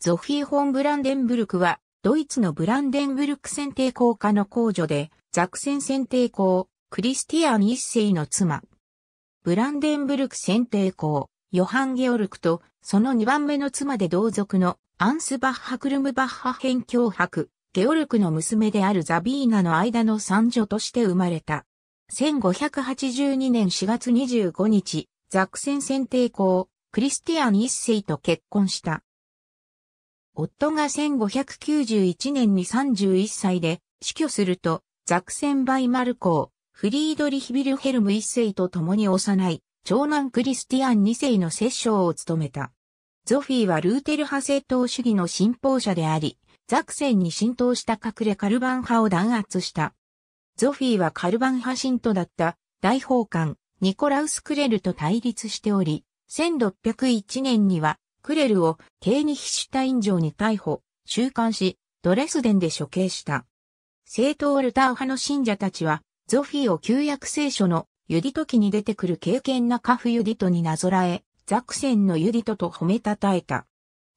ゾフィー・ホン・ブランデンブルクは、ドイツのブランデンブルク選定校科の公女で、ザクセン選定校、クリスティアン一世の妻。ブランデンブルク選定校、ヨハン・ゲオルクと、その2番目の妻で同族のアンス・バッハ・クルム・バッハ編教伯、ゲオルクの娘であるザビーナの間の三女として生まれた。1582年4月25日、ザクセン選定校、クリスティアン一世と結婚した。夫が1591年に31歳で死去すると、ザクセンバイマル公、フリードリヒビルヘルム一世と共に幼い、長男クリスティアン二世の摂政を務めた。ゾフィーはルーテル派政党主義の信奉者であり、ザクセンに浸透した隠れカルバン派を弾圧した。ゾフィーはカルバン派信徒だった大法官ニコラウス・クレルと対立しており、1601年にはクレルをケーニヒシュタイン城に逮捕、収監し、ドレスデンで処刑した。正ールター派の信者たちは、ゾフィーを旧約聖書のユディト記に出てくる敬虔なカフユディトになぞらえ、ザクセンのユディトと褒めたたえた。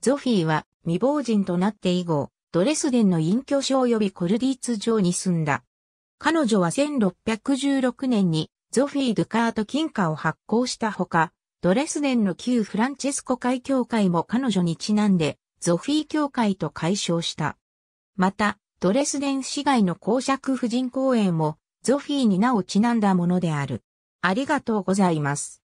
ゾフィーは未亡人となって以後、ドレスデンの隠居所及びコルディーツ城に住んだ。彼女は1616年にゾフィー・ドゥカート金貨を発行したほか、ドレスデンの旧フランチェスコ会協会も彼女にちなんで、ゾフィー協会と解消した。また、ドレスデン市街の公爵婦人公園も、ゾフィーに名をちなんだものである。ありがとうございます。